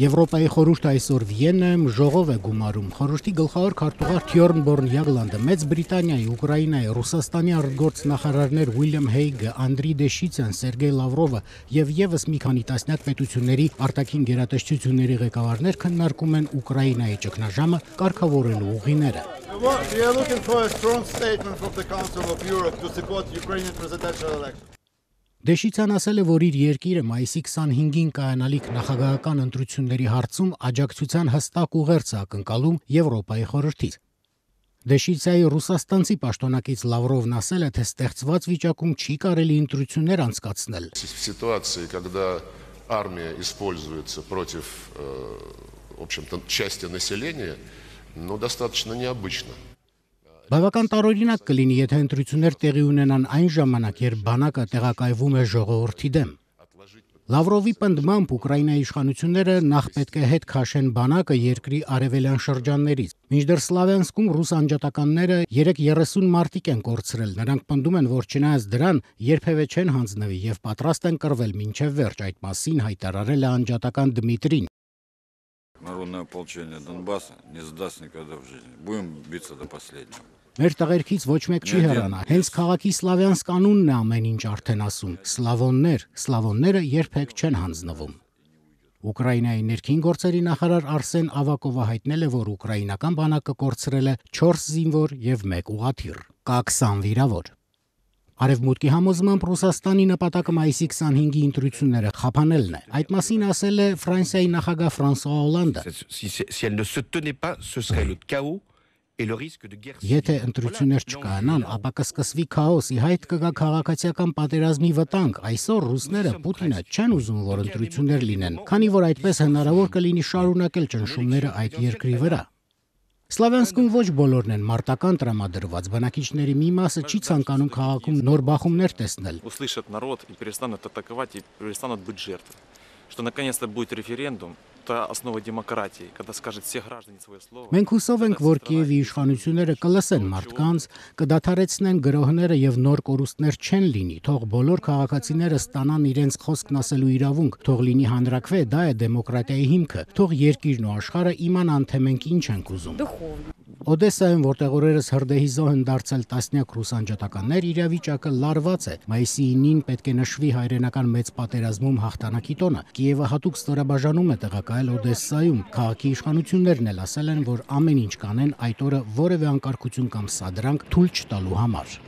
Եվրոպայի խորհուրդը այսօր Վիեննայում ժողով է գումարում։ Խորհրդի գլխավոր քարտուղար Թյորն Բորնյագլանդը Մեծ Բրիտանիայի, Ուկրաինայի, Ռուսաստանի արտգործ նախարարներ Ուիլյամ Հեյգը, Անդրի Դեշիցյան, Սերգեյ Լավրովը եւ եւս մի քանի տասնյակ պետությունների արտաքին գերատեսչությունների ղեկավարներ քննարկում են Ուկրաինայի ճգնաժամը կարգավորելու ուղիները։ We are looking for a strong statement from the Council of Europe to support Ukrainian presidential election. Դեշիցյան ասել է, որ իր երկիրը մայիսի 25-ին կայանալիք նախագահական ընտրությունների հարցում աջակցության հստակ ուղերձ է ակնկալում Եվրոպայի խորհրդից։ Դեշիցիայի ռուսաստանցի պաշտոնակից Լավրովն ասել է, թե ստեղծված վիճակում չի կարելի ընտրություններ անցկացնել։ Ситуации, когда армия используется против, э, в общем-то, части населения, ну достаточно необычно. Բավական տարօրինակ կլինի, եթե ընտրություններ տեղի ունենան այն ժամանակ, երբ բանակը տեղակայվում է ժողովրդի դեմ։ Լավրովի պնդմամբ Ուկրաինայի իշխանությունները նախ պետք է հետ քաշեն բանակը երկրի արևելյան շրջաններից։ Մինչդեռ Սլավենսկում ռուս անջատականները 3:30 մարտիկ են կորցրել։ Նրանք պնդում են, որ չնայած դրան երբևէ չեն հանձնվի եւ պատրաստ են կռվել մինչեւ վերջ։ Այդ մասին հայտարարել է անջատական Դմիտրին։ Народное ополчение Донбасса не сдаст никогда в жизни. Будем биться до последнего. Մեր տղերքից ոչ մեկ չի հեռանա։ Հենց քաղաքի սլավյանս կանունն է ամեն ինչ արդեն ասում։ Սլավոններ, սլավոնները երբեք չեն հանձնվում։ Ուկրաինայի ներքին գործերի նախարար Արսեն Ավակովը հայտնել է, որ ուկրաինական բանակը կորցրել է 4 զինվոր եւ 1 ուղաթիռ, կա 20 վիրավոր։ Արևմուտքի համոզմամբ Ռուսաստանի նպատակը մայիսի 25-ի ընտրությունները խափանելն է։ Այդ մասին ասել է Ֆրանսիայի նախագահ Ֆրանս Օլանդը։ Si elle ne se tenait pas, ce serait le chaos Եթե ընտրություններ չկայանան, ապա կսկսվի քաոս, ի հայտ կգա քաղաքացիական պատերազմի վտանգ։ Այսօր ռուսները Պուտինը չեն ուզում, որ ընտրություններ լինեն, քանի որ այդպես հնարավոր կլինի շարունակել ճնշումները այդ երկրի վրա։ Սլավյանսկում ոչ բոլորն են մարտական տրամադրված, բնակիչների մի մասը չի ցանկանում քաղաքում նոր բախումներ տեսնել։ Услышит народ и перестанут атаковать и перестанут быть жертвами. Что наконец-то будет референдум, это основа демократии, когда скажет все граждане свое слово. Մենք հուսով ենք, որ Կիևի իշխանությունները կլսեն մարդկանց, կդադարեցնեն գրոհները եւ նոր կորուստներ չեն լինի, թող բոլոր քաղաքացիները ստանան իրենց խոսքն ասելու իրավունք, թող լինի հանրակրվե, դա է դեմոկրատիայի հիմքը, թող երկիրն ու աշխարհը իմանան, թե մենք ինչ ենք ուզում։ Օդեսայում, որտեղ օրերս հրդեհիզող են դարձել տասնյակ ռուսանջատականներ, իրավիճակը լարված է։ Մայիսի 9-ին պետք է նշվի հայրենական մեծ պատերազմում հաղթանակի տոնը։ Կիևը հատուկ ստորաբաժանում է տեղակայել Օդեսայում։ Քաղաքի իշխանություններն էլ ասել են, որ ամեն ինչ կանեն այդ օրը որևէ անկարգություն կամ սադրանք թույլ չտալու համար։